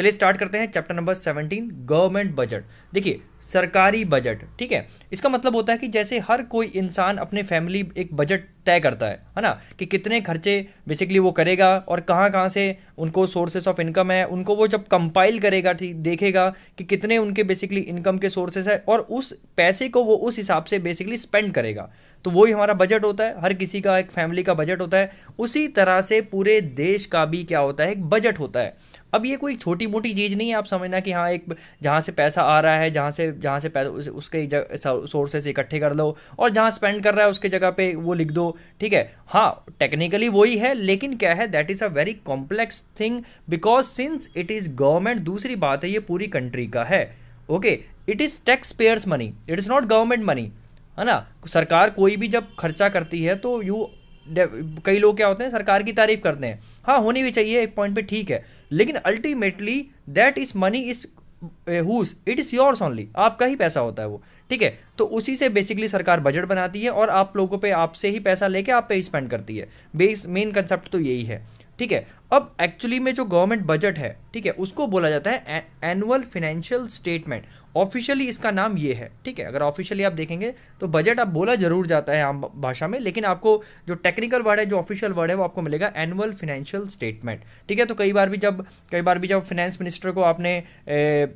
चलिए स्टार्ट करते हैं chapter number seventeen government budget देखिए सरकारी बजट ठीक है इसका मतलब होता है कि जैसे हर कोई इंसान अपने फैमिली एक बजट तय करता है है ना कि कितने खर्चे बेसिकली वो करेगा और कहाँ कहाँ से उनको सोर्सेज ऑफ इनकम है उनको वो जब कंपाइल करेगा ठीक देखेगा कि कितने उनके बेसिकली इनकम के सोर्सेस है और उस पैसे को वो उस हिसाब से बेसिकली स्पेंड करेगा तो वही हमारा बजट होता है हर किसी का एक फैमिली का बजट होता है उसी तरह से पूरे देश का भी क्या होता है एक बजट होता है अब ये कोई छोटी मोटी चीज़ नहीं है आप समझना कि हाँ एक जहाँ से पैसा आ रहा है जहाँ से जहाँ से पैसा उस, उसके सोर्सेस इकट्ठे कर लो और जहाँ स्पेंड कर रहा है उसके जगह पे वो लिख दो ठीक है हाँ टेक्निकली वही है लेकिन क्या है that is a very complex thing because since it is government दूसरी बात है ये पूरी कंट्री का है okay it is tax payers money it is not government money है ना सरकार कोई भी जब खर्चा करती है तो यू कई लोग क्या होते हैं सरकार की तारीफ करते हैं हाँ होनी भी चाहिए एक पॉइंट पे ठीक है लेकिन ultimately that is money is whose it is yours only आपका ही पैसा होता है वो ठीक है तो उसी से बेसिकली सरकार बजट बनाती है और आप लोगों पे आपसे ही पैसा लेके आप पे स्पेंड करती है बेस मेन कंसेप्ट तो यही है ठीक है अब एक्चुअली में जो गवर्नमेंट बजट है ठीक है उसको बोला जाता है एनुअल फाइनेंशियल स्टेटमेंट ऑफिशियली इसका नाम ये है ठीक है अगर ऑफिशियली आप देखेंगे तो बजट आप बोला जरूर जाता है आम भाषा में लेकिन आपको जो टेक्निकल वर्ड है जो ऑफिशियल वर्ड है वो आपको मिलेगा एनुअल फाइनेंशियल स्टेटमेंट ठीक है तो कई बार भी जब कई बार भी जब फाइनेंस मिनिस्टर को आपने ए,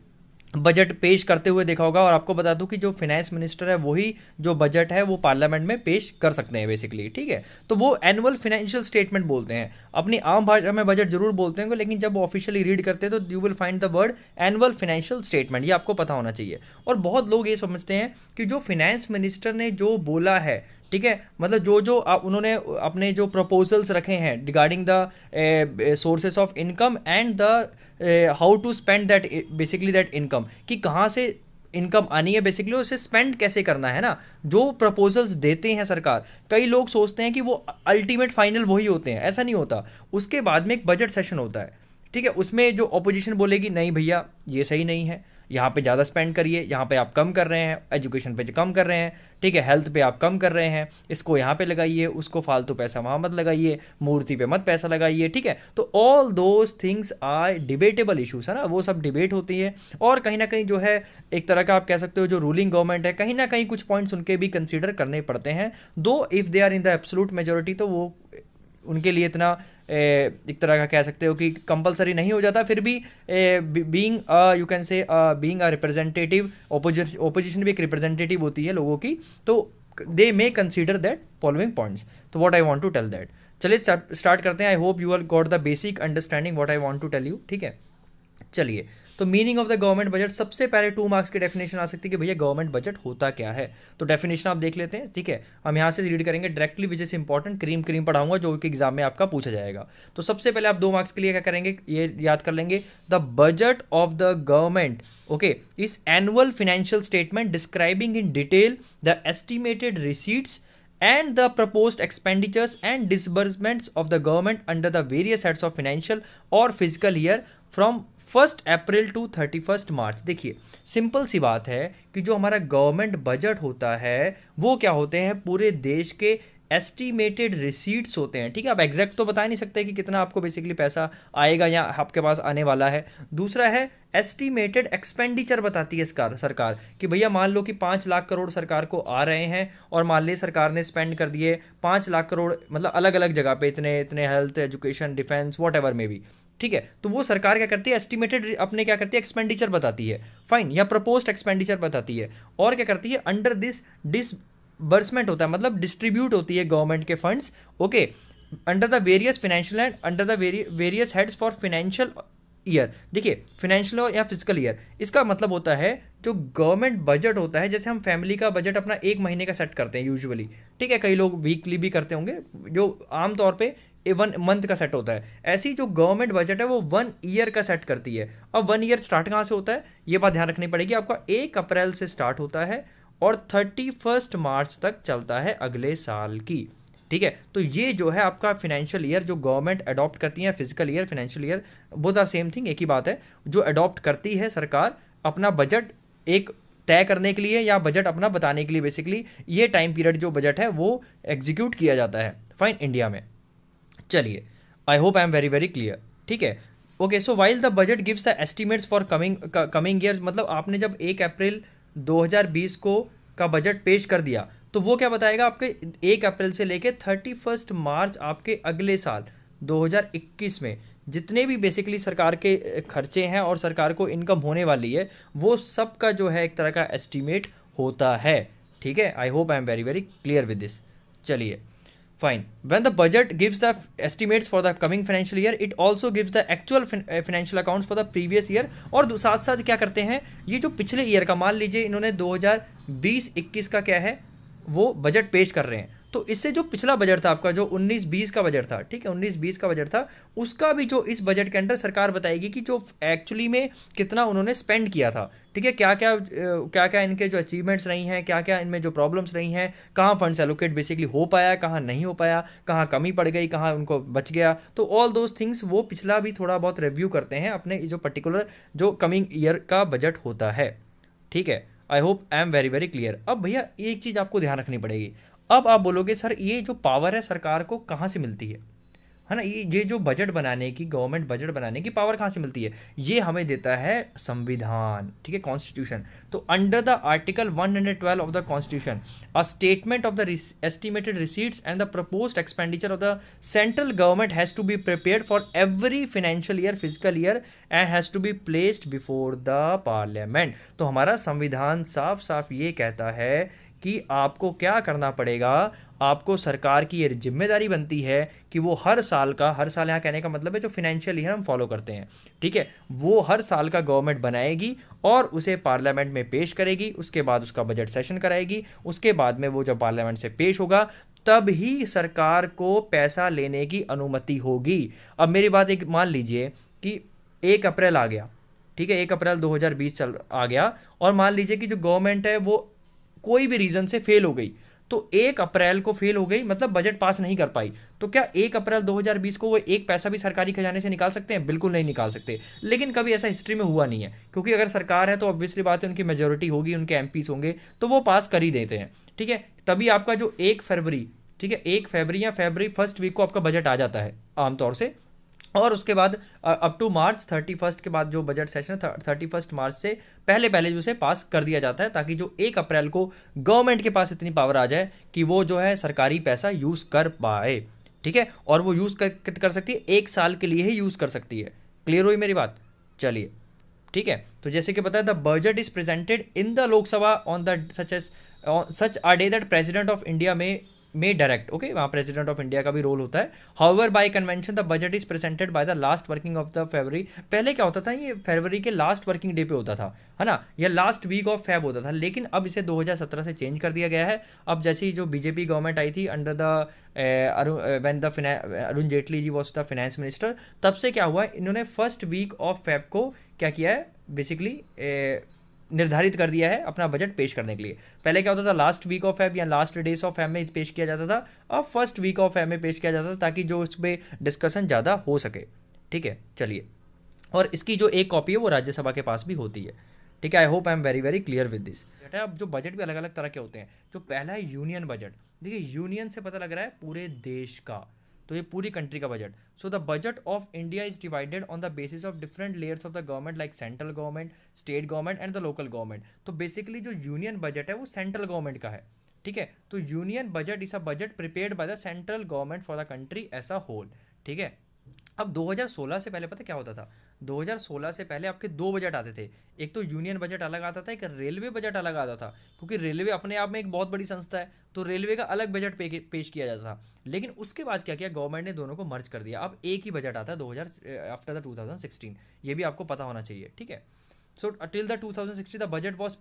बजट पेश करते हुए देखा होगा और आपको बता दूं कि जो फाइनेंस मिनिस्टर है वही जो बजट है वो पार्लियामेंट में पेश कर सकते हैं बेसिकली ठीक है तो वो एनुअल फाइनेंशियल स्टेटमेंट बोलते हैं अपनी आम भाषा में बजट जरूर बोलते हैं लेकिन जब ऑफिशियली रीड करते हैं तो you will find the word annual financial statement ये आपको पता होना चाहिए और बहुत लोग ये समझते हैं कि जो फिनेंस मिनिस्टर ने जो बोला है ठीक है मतलब जो जो आप उन्होंने अपने जो प्रपोजल्स रखे हैं regarding the sources of income and the how to spend that basically that income कि कहाँ से इनकम आनी है बेसिकली उसे स्पेंड कैसे करना है ना जो प्रपोजल्स देते हैं सरकार कई लोग सोचते हैं कि वो अल्टीमेट फाइनल वही होते हैं ऐसा नहीं होता उसके बाद में एक बजट सेशन होता है ठीक है उसमें जो अपोजिशन बोलेगी नहीं भैया ये सही नहीं है यहाँ पे ज़्यादा स्पेंड करिए यहाँ पे आप कम कर रहे हैं एजुकेशन पे कम कर रहे हैं ठीक है हेल्थ पे आप कम कर रहे हैं इसको यहाँ पे लगाइए उसको फालतू पैसा वहाँ मत लगाइए मूर्ति पे मत पैसा लगाइए ठीक है तो all those things are debatable issues है ना वो सब डिबेट होती है और कहीं ना कहीं जो है एक तरह का आप कह सकते हो जो रूलिंग गवर्नमेंट है कहीं ना कहीं कुछ पॉइंट्स उनके भी कंसिडर करने पड़ते हैं though if they are in the absolute majority तो वो उनके लिए इतना एक तरह का कह सकते हो कि कंपलसरी नहीं हो जाता फिर भी being you can say being a representative opposition भी एक रिप्रेजेंटेटिव होती है लोगों की तो they may consider that following points तो what I want to tell that चलिए स्टार्ट करते हैं I hope you are got the basic understanding what I want to tell you ठीक है चलिए तो meaning of the government budget सबसे पहले टू मार्क्स की डेफिनेशन आ सकती है कि भैया गवर्नमेंट बजट होता क्या है तो डेफिनेशन आप देख लेते हैं ठीक है हम यहाँ से रीड करेंगे directly which is important cream cream पढ़ाऊंगा जो कि एग्जाम में आपका पूछा जाएगा तो सबसे पहले आप दो मार्क्स के लिए क्या करेंगे ये याद कर लेंगे the budget of the government okay इस annual financial statement describing in detail the estimated receipts and the propose expenditures and disbursements of the government under the various heads of financial और physical year from first April to thirty first March देखिए simple सी बात है कि जो हमारा government budget होता है वो क्या होते हैं पूरे देश के एस्टिमेटेड रिसीट्स होते हैं ठीक है आप एग्जैक्ट तो बता नहीं सकते कि कितना आपको बेसिकली पैसा आएगा या आपके पास आने वाला है दूसरा है एस्टिमेटेड एक्सपेंडिचर बताती है सरकार कि भैया मान लो कि पाँच लाख करोड़ सरकार को आ रहे हैं और मान ली सरकार ने स्पेंड कर दिए पाँच लाख करोड़ मतलब अलग अलग जगह पे इतने इतने health education defence whatever में भी ठीक है तो वो सरकार क्या करती है एस्टिमेटेड अपने क्या करती है एक्सपेंडिचर बताती है फाइन या प्रपोज्ड एक्सपेंडिचर बताती है और क्या करती है अंडर दिस डिसबर्समेंट होता है मतलब डिस्ट्रीब्यूट होती है गवर्नमेंट के funds okay under the various financial and under the various heads for financial year देखिए फाइनेंशियल या फिजिकल ईयर इसका मतलब होता है जो गवर्नमेंट बजट होता है जैसे हम फैमिली का बजट अपना एक महीने का सेट करते हैं यूजुअली ठीक है कई लोग वीकली भी करते होंगे जो आमतौर पे वन मंथ का सेट होता है ऐसी जो गवर्नमेंट बजट है वो वन ईयर का सेट करती है अब वन ईयर स्टार्ट कहाँ से होता है ये बात ध्यान रखनी पड़ेगी आपका एक अप्रैल से स्टार्ट होता है और थर्टी फर्स्ट मार्च तक चलता है अगले साल की ठीक है तो ये जो है आपका फिनेंशियल ईयर जो गवर्नमेंट अडॉप्ट करती है फिजिकल ईयर फाइनेंशियल ईयर वो द सेम थिंग एक ही बात है जो अडॉप्ट करती है सरकार अपना बजट एक तय करने के लिए या बजट अपना बताने के लिए बेसिकली ये टाइम पीरियड जो बजट है वो एग्जीक्यूट किया जाता है फाइन इंडिया में चलिए I hope I am very very clear ठीक है okay so while the budget gives the estimates for coming coming year मतलब आपने जब एक अप्रैल 2020 को का बजट पेश कर दिया तो वो क्या बताएगा आपके एक अप्रैल से लेके थर्टी फर्स्ट मार्च आपके अगले साल 2021 में जितने भी बेसिकली सरकार के खर्चे हैं और सरकार को इनकम होने वाली है वो सब का जो है एक तरह का एस्टिमेट होता है ठीक है I hope I am very very clear with this चलिए Fine. When the budget gives the estimates for the coming financial year, it also gives the actual financial accounts for the previous year. और साथ साथ क्या करते हैं ये जो पिछले ईयर का मान लीजिए इन्होंने 2020-21 का क्या है वो बजट पेश कर रहे हैं तो इससे जो पिछला बजट था आपका जो 19-20 का बजट था ठीक है 19-20 का बजट था उसका भी जो इस बजट के अंदर सरकार बताएगी कि जो एक्चुअली में कितना उन्होंने स्पेंड किया था ठीक है क्या क्या क्या क्या इनके जो अचीवमेंट्स रही हैं क्या क्या इनमें जो प्रॉब्लम्स रही हैं कहाँ फंड्स एलोकेट बेसिकली हो पाया कहाँ नहीं हो पाया कहाँ कमी पड़ गई कहाँ उनको बच गया तो ऑल दोज थिंग्स वो पिछला भी थोड़ा बहुत रिव्यू करते हैं अपने जो पर्टिकुलर जो कमिंग ईयर का बजट होता है ठीक है I hope I am very very clear अब भैया एक चीज़ आपको ध्यान रखनी पड़ेगी अब आप बोलोगे सर ये जो पावर है सरकार को कहाँ से मिलती है है ना ये ये जो बजट बनाने की गवर्नमेंट बजट बनाने की पावर कहाँ से मिलती है ये हमें देता है संविधान ठीक है कॉन्स्टिट्यूशन तो under the article 112 of the constitution a statement of the estimated receipts and the propose expenditure of the central government has to be prepare for every financial year physical year and has to be placed before the parliament तो हमारा संविधान साफ साफ ये कहता है कि आपको क्या करना पड़ेगा आपको सरकार की ये जिम्मेदारी बनती है कि वो हर साल का हर साल यहाँ कहने का मतलब है जो फाइनेंशियल ईयर हम फॉलो करते हैं ठीक है वो हर साल का गवर्नमेंट बनाएगी और उसे पार्लियामेंट में पेश करेगी उसके बाद उसका बजट सेशन कराएगी उसके बाद में वो जब पार्लियामेंट से पेश होगा तब ही सरकार को पैसा लेने की अनुमति होगी अब मेरी बात एक मान लीजिए कि एक अप्रैल आ गया ठीक है एक अप्रैल 2020 चल आ गया और मान लीजिए कि जो गवर्नमेंट है वो कोई भी रीज़न से फेल हो गई तो एक अप्रैल को फेल हो गई मतलब बजट पास नहीं कर पाई तो क्या एक अप्रैल 2020 को वो एक पैसा भी सरकारी खजाने से निकाल सकते हैं बिल्कुल नहीं निकाल सकते लेकिन कभी ऐसा हिस्ट्री में हुआ नहीं है क्योंकि अगर सरकार है तो ऑब्वियसली बात है उनकी मेजोरिटी होगी उनके एम होंगे तो वो पास कर ही देते हैं ठीक है तभी आपका जो एक फरवरी ठीक है एक फरवरी या फरवरी फर्स्ट वीक को आपका बजट आ जाता है आमतौर से और उसके बाद up to March thirty first के बाद जो budget session thirty first March से पहले पहले जो उसे पास कर दिया जाता है ताकि जो एक अप्रैल को गवर्नमेंट के पास इतनी पावर आ जाए कि वो जो है सरकारी पैसा यूज़ कर पाए ठीक है और वो यूज़ कर, कर सकती है एक साल के लिए ही यूज़ कर सकती है क्लियर हुई मेरी बात चलिए ठीक है तो जैसे कि बताया the budget is presented in the Lok Sabha on the such as such are day that president of India में में डायरेक्ट ओके वहाँ प्रेसिडेंट ऑफ इंडिया का भी रोल होता है however by convention the budget is presented by the last working of the February पहले क्या होता था ये फरवरी के लास्ट वर्किंग डे पे होता था है ना या लास्ट वीक ऑफ फैब होता था लेकिन अब इसे 2017 से चेंज कर दिया गया है अब जैसी जो बीजेपी गवर्नमेंट आई थी under the when the Arun Jaitley ji was the finance minister तब से क्या हुआ इन्होंने फर्स्ट वीक ऑफ फैब को क्या किया है बेसिकली निर्धारित कर दिया है अपना बजट पेश करने के लिए पहले क्या होता था लास्ट वीक ऑफ एम या लास्ट डेज ऑफ एम में पेश किया जाता था अब फर्स्ट वीक ऑफ एम में पेश किया जाता था ताकि जो उस पर डिस्कशन ज़्यादा हो सके ठीक है चलिए और इसकी जो एक कॉपी है वो राज्यसभा के पास भी होती है ठीक है I hope I am very very clear with this बेटा अब जो बजट भी अलग अलग तरह के होते हैं जो पहला है यूनियन बजट देखिए यूनियन से पता लग रहा है पूरे देश का तो ये पूरी कंट्री का budget so the budget of India is divided on the basis of different layers of the government like central government state government and the local government तो बेसिकली जो यूनियन बजट है वो सेंट्रल गवर्नमेंट का है ठीक है तो union budget is a budget prepared by the central government for the country as a whole ठीक है अब 2016 से पहले पता क्या होता था 2016 से पहले आपके दो बजट आते थे एक तो यूनियन बजट अलग आता था एक रेलवे बजट अलग आता था क्योंकि रेलवे अपने आप में एक बहुत बड़ी संस्था है तो रेलवे का अलग बजट पे, पेश किया जाता था लेकिन उसके बाद क्या किया गवर्नमेंट ने दोनों को मर्ज कर दिया अब एक ही बजट आता है दो आफ्टर द टू ये भी आपको पता होना चाहिए ठीक है the two thousand 2060 the budget was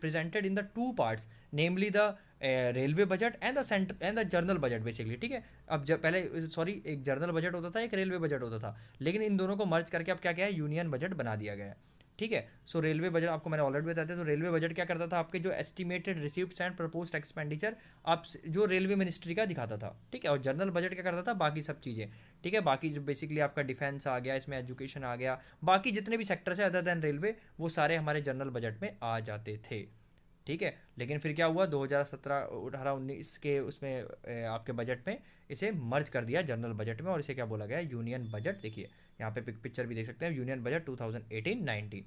presented in the two parts namely the railway budget and the centre and the general budget basically ठीक है अब जब पहले सॉरी एक जर्नल बजट होता था एक रेलवे बजट होता था लेकिन इन दोनों को मर्ज करके अब क्या क्या है यूनियन बजट बना दिया गया है ठीक है सो रेलवे बजट आपको मैंने ऑलरेडी बताया था तो रेलवे बजट क्या करता था आपके जो estimated receipt and propose expenditure आप जो रेलवे मिनिस्ट्री का दिखाता था ठीक है और जनरल बजट क्या करता था बाकी सब चीज़ें ठीक है बाकी जो बेसिकली आपका डिफेंस आ गया इसमें एजुकेशन आ गया बाकी जितने भी सेक्टर्स से हैं अदर देन रेलवे वो सारे हमारे जनरल बजट में आ जाते थे ठीक है लेकिन फिर क्या हुआ 2017 अठारह उन्नीस के उसमें आपके बजट में इसे मर्ज कर दिया जनरल बजट में और इसे क्या बोला गया यूनियन बजट देखिए यहाँ पे पिक्चर भी देख सकते हैं यूनियन बजट 2018-19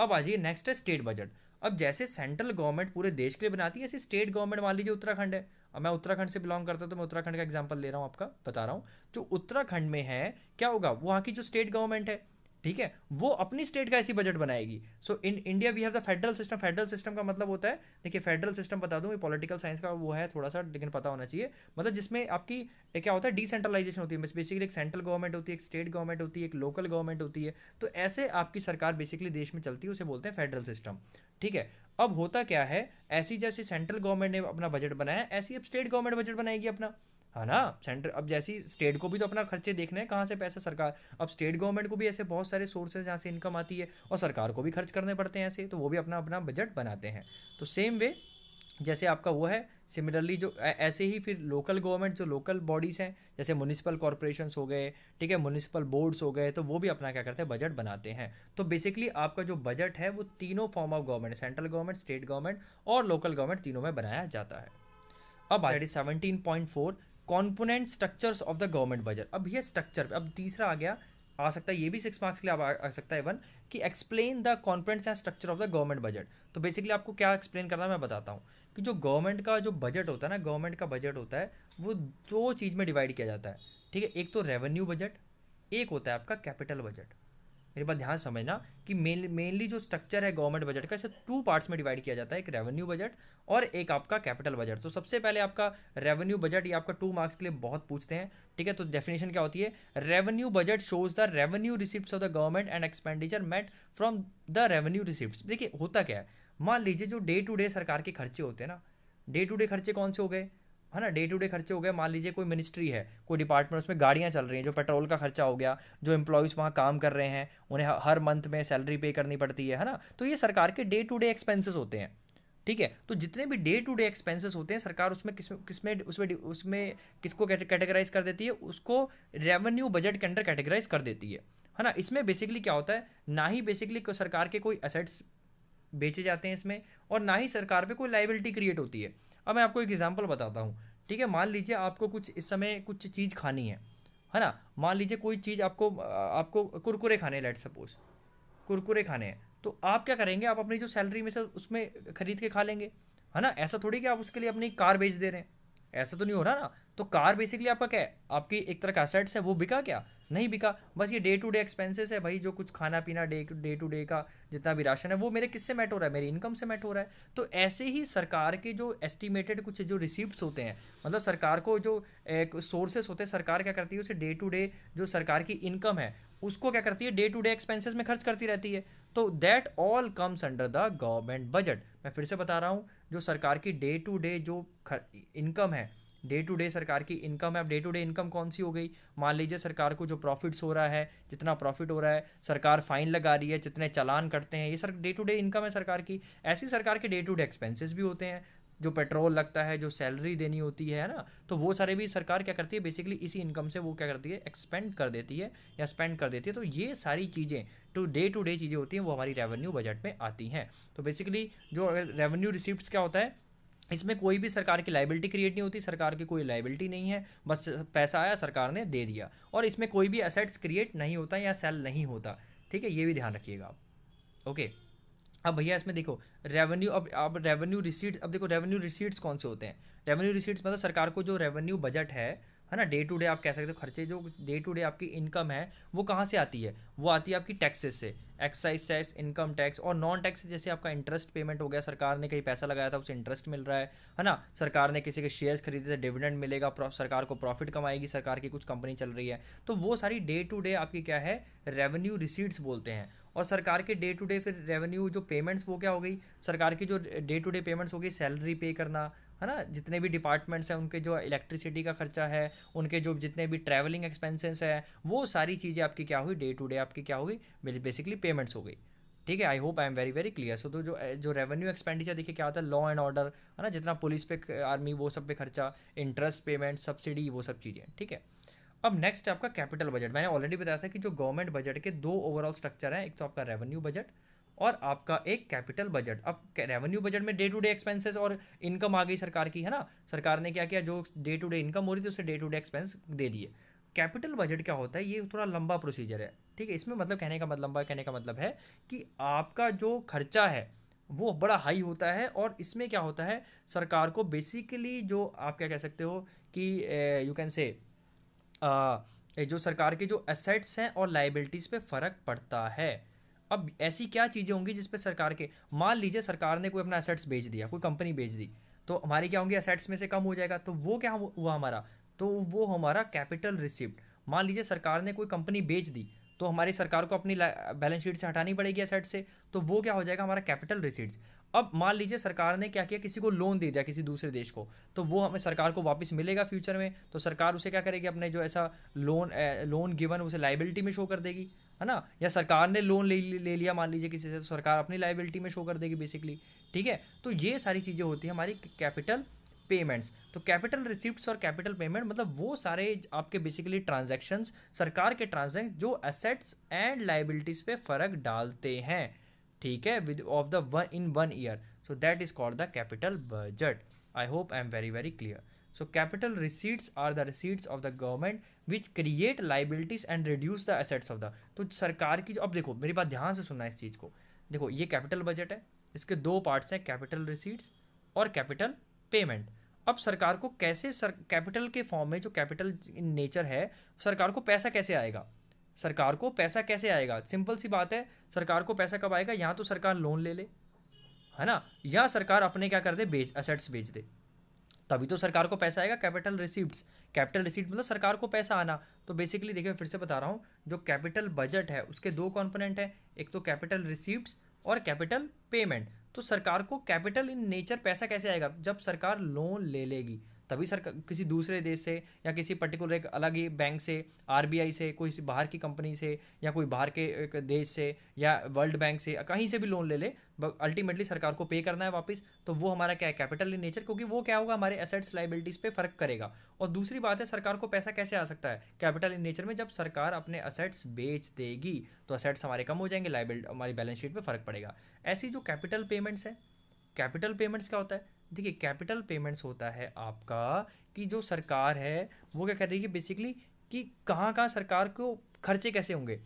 अब आ जाइए नेक्स्ट है स्टेट बजट अब जैसे सेंट्रल गवर्नमेंट पूरे देश के लिए बनाती है ऐसे स्टेट गवर्नमेंट मान लीजिए उत्तराखंड है अब मैं उत्तराखंड से बिलोंग करता हूँ तो मैं उत्तराखंड का एग्जाम्पल ले रहा हूँ आपका बता रहा हूँ जो उत्तराखंड में है क्या होगा वहाँ की जो स्टेट गवर्नमेंट है ठीक है वो अपनी स्टेट का ऐसी बजट बनाएगी so in India we have the federal system federal system का मतलब होता है देखिए फेडरल सिस्टम बता दूँ ये पॉलिटिकल साइंस का वो है थोड़ा सा लेकिन पता होना चाहिए मतलब जिसमें आपकी क्या होता है डिसेंट्रलाइजेशन होती है बेसिकली एक सेंट्रल गवर्नमेंट होती है एक स्टेट गवर्नमेंट होती है एक लोकल गवर्नमेंट होती है तो ऐसे आपकी सरकार बेसिकली देश में चलती है उसे बोलते हैं फेडरल सिस्टम ठीक है अब होता क्या है ऐसी जैसे सेंट्रल गवर्नमेंट ने अपना बजट बनाया ऐसी अब स्टेट गवर्नमेंट बजट बनाएगी अपना है हाँ ना सेंटर अब जैसी स्टेट को भी तो अपना खर्चे देखना है कहाँ से पैसा सरकार अब स्टेट गवर्नमेंट को भी ऐसे बहुत सारे सोर्सेज जहाँ से इनकम आती है और सरकार को भी खर्च करने पड़ते हैं ऐसे तो वो भी अपना अपना बजट बनाते हैं तो सेम वे जैसे आपका वो है सिमिलरली जो ऐसे ही फिर लोकल गवर्नमेंट जो लोकल बॉडीज़ हैं जैसे म्यूनिसिपल कॉरपोरेशंस हो गए ठीक है म्यूनिसिपल बोर्ड्स हो गए तो वो भी अपना क्या करते हैं बजट बनाते हैं तो बेसिकली आपका जो बजट है वो तीनों form of government central government state government और लोकल गवर्नमेंट तीनों में बनाया जाता है अब the seventeen point four component structures of the government budget अब ये स्ट्रक्चर अब तीसरा आ गया आ सकता है ये भी सिक्स मार्क्स के लिए आ, आ सकता है वन कि explain the conference and structure of the government budget तो बेसिकली आपको क्या एक्सप्लेन करना है मैं बताता हूँ कि जो गवर्नमेंट का जो बजट होता है ना गवर्नमेंट का बजट होता है वो दो चीज़ में डिवाइड किया जाता है ठीक है एक तो रेवेन्यू बजट एक होता है आपका कैपिटल बजट मेरी बात ध्यान समझना कि मेन मेनली जो स्ट्रक्चर है गवर्नमेंट बजट का इसे टू पार्ट्स में डिवाइड किया जाता है एक रेवेन्यू बजट और एक आपका कैपिटल बजट तो सबसे पहले आपका रेवेन्यू बजट ये आपका टू मार्क्स के लिए बहुत पूछते हैं ठीक है तो डेफिनेशन क्या होती है revenue budget shows the revenue receipt of the government and expenditure met from the revenue receipt देखिए होता क्या है मान लीजिए जो डे टू डे सरकार के खर्चे होते हैं ना डे टू डे खर्चे कौन से हो गए है ना डे टू डे खर्चे हो गए मान लीजिए कोई मिनिस्ट्री है कोई डिपार्टमेंट उसमें गाड़ियाँ चल रही हैं जो पेट्रोल का खर्चा हो गया जो एम्प्लॉयज़ वहाँ काम कर रहे हैं उन्हें हर मंथ में सैलरी पे करनी पड़ती है है ना तो ये सरकार के डे टू डे एक्सपेंसेस होते हैं ठीक है तो जितने भी डे टू डे एक्सपेंसेस होते हैं सरकार उसमें किस किसमें उसमें उसमें किसको कैटेगराइज कर देती है उसको रेवेन्यू बजट के अंडर कैटेगराइज कर देती है है ना इसमें बेसिकली क्या होता है ना ही बेसिकली सरकार के कोई असेट्स बेचे जाते हैं इसमें और ना ही सरकार पे कोई लाइबिलिटी क्रिएट होती है अब मैं आपको एक एग्जाम्पल बताता हूँ ठीक है मान लीजिए आपको कुछ इस समय कुछ चीज़ खानी है है ना मान लीजिए कोई चीज़ आपको आपको कुरकुरे खाने लेट सपोज कुरकुरे खाने हैं तो आप क्या करेंगे आप अपनी जो सैलरी में से उसमें खरीद के खा लेंगे है ना ऐसा थोड़ी कि आप उसके लिए अपनी कार बेच दे रहे हैं ऐसा तो नहीं हो रहा ना तो कार बेसिकली आपका क्या है आपकी एक तरह का असेट्स है वो बिका क्या नहीं बिका बस ये डे टू डे एक्सपेंसेस है भाई जो कुछ खाना पीना डे डे टू डे का जितना भी राशन है वो मेरे किससे मैट हो रहा है मेरी इनकम से मैट हो रहा है तो ऐसे ही सरकार के जो एस्टिमेटेड कुछ जो रिसिप्ट होते हैं मतलब सरकार को जो सोर्सेस होते हैं सरकार क्या करती है उसे डे टू डे जो सरकार की इनकम है उसको क्या करती है डे टू डे एक्सपेंसेस में खर्च करती रहती है तो that all comes under the government budget मैं फिर से बता रहा हूँ जो सरकार की डे टू डे जो इनकम है डे टू डे सरकार की इनकम है अब डे टू डे इनकम कौन सी हो गई मान लीजिए सरकार को जो प्रॉफिट्स हो रहा है जितना प्रॉफिट हो रहा है सरकार फाइन लगा रही है जितने चालान कटते हैं ये sir day to day income है सरकार की ऐसी सरकार के डे टू डे एक्सपेंसेस भी होते हैं जो पेट्रोल लगता है जो सैलरी देनी होती है ना तो वो सारे भी सरकार क्या करती है बेसिकली इसी इनकम से वो क्या करती है एक्सपेंड कर देती है या स्पेंड कर देती है तो ये सारी चीज़ें टू तो डे टू डे चीज़ें होती हैं वो हमारी रेवेन्यू बजट में आती हैं तो बेसिकली जो अगर रेवेन्यू रिसिप्ट क्या होता है इसमें कोई भी सरकार की लाइबिलिटी क्रिएट नहीं होती सरकार की कोई लाइबिलिटी नहीं है बस पैसा आया सरकार ने दे दिया और इसमें कोई भी एसेट्स क्रिएट नहीं होता या सेल नहीं होता ठीक है ये भी ध्यान रखिएगा आप ओके okay. अब भैया इसमें देखो रेवेन्यू अब अब रेवेन्यू रिसीट अब देखो रेवेन्यू रिसीट्स कौन से होते हैं रेवेन्यू रिसीट्स मतलब सरकार को जो रेवेन्यू बजट है है ना डे टू डे आप कह सकते हो खर्चे जो डे टू डे आपकी इनकम है वो कहाँ से आती है वो आती है आपकी टैक्सेस से एक्साइज टैक्स इनकम टैक्स और नॉन टैक्स जैसे आपका इंटरेस्ट पेमेंट हो गया सरकार ने कहीं पैसा लगाया था उसे इंटरेस्ट मिल रहा है है ना सरकार ने किसी के शेयर्स खरीदे थे डिविडेंड मिलेगा सरकार को प्रॉफिट कमाएगी सरकार की कुछ कंपनी चल रही है तो वो सारी डे टू डे आपकी क्या है रेवेन्यू रिसीट्स बोलते हैं और सरकार के डे टू डे फिर रेवेन्यू जो पेमेंट्स वो क्या हो गई सरकार की जो डे टू डे पेमेंट्स हो गई सैलरी पे करना है ना जितने भी डिपार्टमेंट्स हैं उनके जो इलेक्ट्रिसिटी का खर्चा है उनके जो जितने भी ट्रैवलिंग एक्सपेंसेस हैं वो सारी चीज़ें आपकी क्या हुई डे टू डे आपकी क्या हुई बेसिकली पेमेंट्स हो गई ठीक है I hope I am very very clear so तो जो जो रेवेन्यू एक्सपेंडिचर देखिए क्या होता है लॉ एंड ऑर्डर है ना जितना पुलिस पे आर्मी वो सब पे खर्चा इंटरेस्ट पेमेंट सब्सिडी वो सब चीज़ें ठीक है अब नेक्स्ट है आपका कैपिटल बजट मैंने ऑलरेडी बताया था कि जो गवर्नमेंट बजट के दो ओवरऑल स्ट्रक्चर हैं एक तो आपका रेवेन्यू बजट और आपका एक कैपिटल बजट अब रेवेन्यू बजट में डे टू डे एक्सपेंसेस और इनकम आ गई सरकार की है ना सरकार ने क्या किया जो डे टू डे इनकम हो रही थी उसे डे टू डे एक्सपेंस दे दिए कैपिटल बजट क्या होता है ये थोड़ा लंबा प्रोसीजर है ठीक है इसमें मतलब कहने का मतलब लंबा कहने का मतलब है कि आपका जो खर्चा है वो बड़ा हाई होता है और इसमें क्या होता है सरकार को बेसिकली जो आप क्या कह सकते हो कि यू कैन से जो सरकार के जो एसेट्स हैं और लाइबिलिटीज़ पे फ़र्क पड़ता है अब ऐसी क्या चीज़ें होंगी जिस पे सरकार के मान लीजिए सरकार ने कोई अपना एसेट्स बेच दिया कोई कंपनी बेच दी तो हमारे क्या होंगे एसेट्स में से कम हो जाएगा तो वो क्या हुआ हमारा तो वो हमारा कैपिटल रिसिप्ट मान लीजिए सरकार ने कोई कंपनी बेच दी तो हमारी सरकार को अपनी बैलेंस शीट से हटानी पड़ेगी एसेट से तो वो क्या हो जाएगा हमारा कैपिटल रिसिप्ट अब मान लीजिए सरकार ने क्या किया किसी को लोन दे दिया किसी दूसरे देश को तो वो हमें सरकार को वापस मिलेगा फ्यूचर में तो सरकार उसे क्या करेगी अपने जो ऐसा लोन ए, लोन गिवन उसे लाइबिलिटी में शो कर देगी है ना या सरकार ने लोन ले ले लिया मान लीजिए किसी से तो सरकार अपनी लाइबिलिटी में शो कर देगी बेसिकली ठीक है तो ये सारी चीज़ें होती है हमारी कैपिटल पेमेंट्स तो कैपिटल रिसिप्ट और कैपिटल पेमेंट मतलब वो सारे आपके बेसिकली ट्रांजेक्शन्स सरकार के ट्रांजेक्शन जो एसेट्स एंड लाइबिलिटीज़ पे फ़र्क डालते हैं ठीक है with of the one in one year so that is called the capital budget I hope I am very very clear so capital receipts are the receipts of the government which create liabilities and reduce the assets of the तो सरकार की अब देखो मेरी बात ध्यान से सुनना इस चीज़ को देखो ये कैपिटल बजट है इसके दो पार्ट्स हैं कैपिटल रिसीट्स और कैपिटल पेमेंट अब सरकार को कैसे सर कैपिटल के फॉर्म में जो कैपिटल इन नेचर है सरकार को पैसा कैसे आएगा सरकार को पैसा कैसे आएगा सिंपल सी बात है सरकार को पैसा कब आएगा यहाँ तो सरकार लोन ले ले है ना या सरकार अपने क्या कर दे बेच असेट्स बेच दे तभी तो सरकार को पैसा आएगा कैपिटल रिसिप्ट कैपिटल रिसिप्ट मतलब सरकार को पैसा आना तो बेसिकली देखिए फिर से बता रहा हूँ जो कैपिटल बजट है उसके दो कॉम्पोनेंट हैं एक तो कैपिटल रिसिप्ट और कैपिटल पेमेंट तो सरकार को कैपिटल इन नेचर पैसा कैसे आएगा जब सरकार लोन ले लेगी तभी सर किसी दूसरे देश से या किसी पर्टिकुलर एक अलग ही बैंक से आर से कोई बाहर की कंपनी से या कोई बाहर के एक देश से या वर्ल्ड बैंक से कहीं से भी लोन ले ले अल्टीमेटली सरकार को पे करना है वापस तो वो हमारा क्या है कैपिटल इन नेचर क्योंकि वो क्या होगा हमारे एसेट्स लाइबिलिटीज़ पे फ़र्क करेगा और दूसरी बात है सरकार को पैसा कैसे आ सकता है कैपिटल इन नेचर में जब सरकार अपने असेट्स बेच देगी तो असेट्स हमारे कम हो जाएंगे लाइबिलिटी हमारी बैलेंस शीट पर फ़र्क पड़ेगा ऐसी जो कैपिटल पेमेंट्स है कैपिटल पेमेंट्स क्या होता है देखिए कैपिटल पेमेंट्स होता है आपका कि जो सरकार है वो क्या कर रही है बेसिकली कि कहाँ कहाँ सरकार को खर्चे कैसे होंगे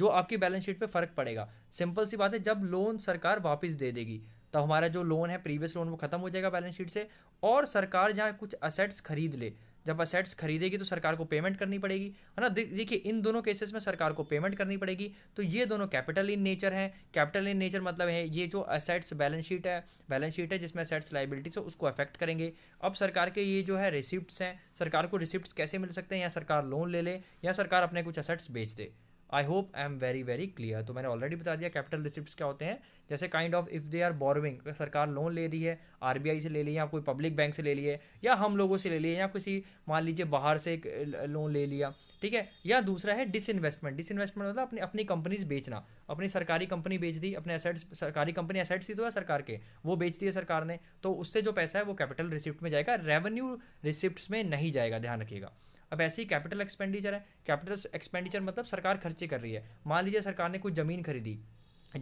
जो आपकी बैलेंस शीट पे फ़र्क पड़ेगा सिंपल सी बात है जब लोन सरकार वापस दे देगी तो हमारा जो लोन है प्रीवियस लोन वो ख़त्म हो जाएगा बैलेंस शीट से और सरकार जहाँ कुछ असेट्स खरीद ले जब असेट्स खरीदेगी तो सरकार को पेमेंट करनी पड़ेगी है ना देखिए इन दोनों केसेस में सरकार को पेमेंट करनी पड़ेगी तो ये दोनों कैपिटल इन नेचर हैं कैपिटल इन नेचर मतलब है ये जो असेट्स बैलेंस शीट है बैलेंस शीट है जिसमें असेट्स लाइबिलिटीज है उसको अफेक्ट करेंगे अब सरकार के ये जो है रिसिप्ट हैं सरकार को रिसिप्ट कैसे मिल सकते हैं या सरकार लोन ले ले या सरकार अपने कुछ असेट्स बेच दे I hope I am very very clear तो मैंने ऑलरेडी बता दिया कैपिटल रिसिप्ट क्या होते हैं जैसे kind of if they are borrowing सरकार लोन ले रही है आर बी आई से ले ली या कोई पब्लिक बैंक से ले लिए या हम लोगों से ले लिए या किसी मान लीजिए बाहर से एक लोन ले लिया ठीक है या दूसरा है डिस इन्वेस्टमेंट डिस इन्वेस्टमेंट मतलब अपनी अपनी कंपनीज बेचना अपनी सरकारी कंपनी बेच दी अपने एसेट्स सरकारी कंपनी एसेट्स ही तो है सरकार के वो बेच दिए सरकार ने तो उससे जो पैसा है वो कैपिटल रिसिप्ट में जाएगा रेवेन्यू रिसिप्ट में नहीं जाएगा ध्यान रखिएगा अब ऐसे ही कैपिटल एक्सपेंडिचर है कैपिटल एक्सपेंडिचर मतलब सरकार खर्चे कर रही है मान लीजिए सरकार ने कुछ ज़मीन खरीदी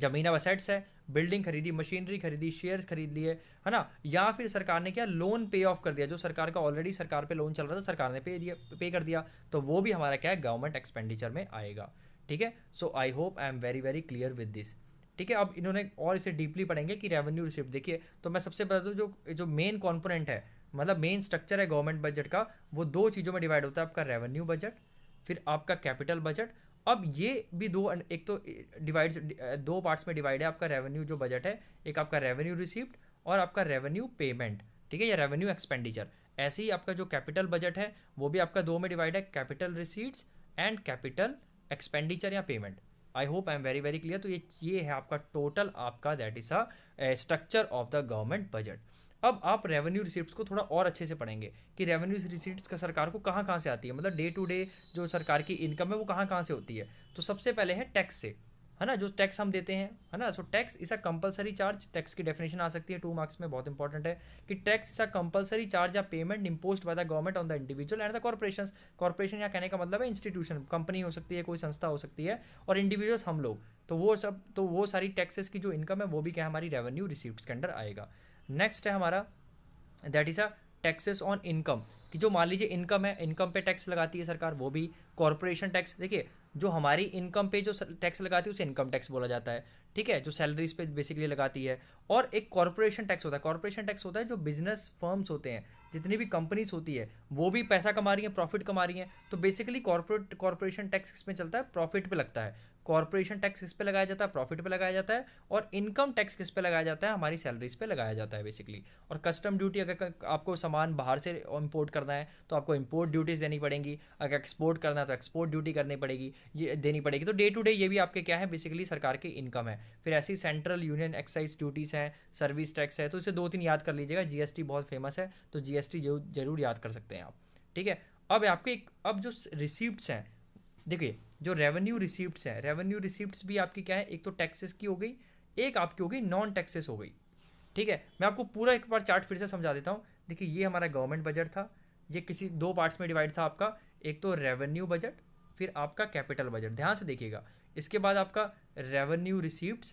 जमीन अब असेट्स है बिल्डिंग खरीदी मशीनरी खरीदी शेयर्स खरीद लिए है ना या फिर सरकार ने क्या लोन पे ऑफ कर दिया जो सरकार का ऑलरेडी सरकार पे लोन चल रहा था सरकार ने पे दिया पे कर दिया तो वो भी हमारा क्या है गवर्नमेंट एक्सपेंडिचर में आएगा ठीक है so I hope I am very very clear with this ठीक है अब इन्होंने और इसे डीपली पढ़ेंगे कि रेवेन्यू रिसिप्ट देखिए तो मैं सबसे बता दूँ जो जो मेन कॉम्पोनेंट है मतलब मेन स्ट्रक्चर है गवर्नमेंट बजट का वो दो चीज़ों में डिवाइड होता है आपका रेवेन्यू बजट फिर आपका कैपिटल बजट अब ये भी दो एक तो डिवाइड दो पार्ट्स में डिवाइड है आपका रेवेन्यू जो बजट है एक आपका रेवेन्यू रिसिप्ट और आपका रेवेन्यू पेमेंट ठीक है या रेवेन्यू एक्सपेंडिचर ऐसे ही आपका जो कैपिटल बजट है वो भी आपका दो में डिवाइड है capital receipts and capital expenditure या payment I hope I am very very clear तो ये ये है आपका टोटल आपका that is a structure of the government budget अब आप रेवेन्यू रिसिप्ट को थोड़ा और अच्छे से पढ़ेंगे कि रेवेन्यू रिसिप्ट का सरकार को कहाँ कहाँ से आती है मतलब डे टू डे जो सरकार की इनकम है वो कहाँ कहाँ से होती है तो सबसे पहले है टैक्स से है ना जो टैक्स हम देते हैं है ना so tax is a compulsory charge tax की डेफिनेशन आ सकती है टू मार्क्स में बहुत इंपॉर्टेंट है कि tax is a compulsory charge या payment impose by the government on the individual and the corporation corporation या कहने का मतलब है इंस्टीट्यूशन कंपनी हो सकती है कोई संस्था हो सकती है और इंडिविजुअल्स हम लोग तो वो सब तो वो सारी टैक्सेस की जो इनकम है वो भी क्या हमारी रेवेन्यू रिसिप्ट के अंडर आएगा नेक्स्ट है हमारा that is a taxes on income कि जो मान लीजिए इनकम है इनकम पे टैक्स लगाती है सरकार वो भी कॉरपोरेशन टैक्स देखिए जो हमारी इनकम पे जो टैक्स लगाती है उसे इनकम टैक्स बोला जाता है ठीक है जो सैलरीज पे बेसिकली लगाती है और एक कॉरपोरेशन टैक्स होता है कॉरपोरेशन टैक्स होता है जो बिजनेस फर्म्स होते हैं जितनी भी कंपनीज होती है वो भी पैसा कमा रही हैं प्रॉफिट कमा रही हैं तो बेसिकली कॉरपोरेट कॉरपोरेशन टैक्स इसमें चलता है प्रॉफिट पे लगता है कॉरपोरेशन टैक्स किस पे लगाया जाता है प्रॉफिट पे लगाया जाता है और इनकम टैक्स किस पे लगाया जाता है हमारी सैलरीज पे लगाया जाता है बेसिकली और कस्टम ड्यूटी अगर आपको सामान बाहर से इम्पोर्ट करना है तो आपको इम्पोर्ट ड्यूटीज़ देनी पड़ेंगी अगर एक्सपोर्ट करना है तो एक्सपोर्ट ड्यूटी करनी पड़ेगी ये देनी पड़ेगी तो डे टू डे ये भी आपके क्या है बेसिकली सरकार की इनकम है फिर ऐसी सेंट्रल यूनियन एक्साइज ड्यूटीज़ हैं सर्विस टैक्स है तो इसे दो तीन याद कर लीजिएगा जीएसटी बहुत फेमस है तो जीएसटी जरूर याद कर सकते हैं आप ठीक है अब आपके अब जो रिसिप्ट हैं देखिए जो रेवेन्यू रिसिप्ट है रेवेन्यू रिसिप्ट भी आपकी क्या है एक तो टैक्सेस की हो गई एक आपकी हो गई नॉन टैक्सेस हो गई ठीक है मैं आपको पूरा एक बार चार्ट फिर से समझा देता हूँ देखिए ये हमारा गवर्नमेंट बजट था ये किसी दो पार्ट्स में डिवाइड था आपका एक तो रेवेन्यू बजट फिर आपका कैपिटल बजट ध्यान से देखिएगा इसके बाद आपका रेवेन्यू रिसिप्ट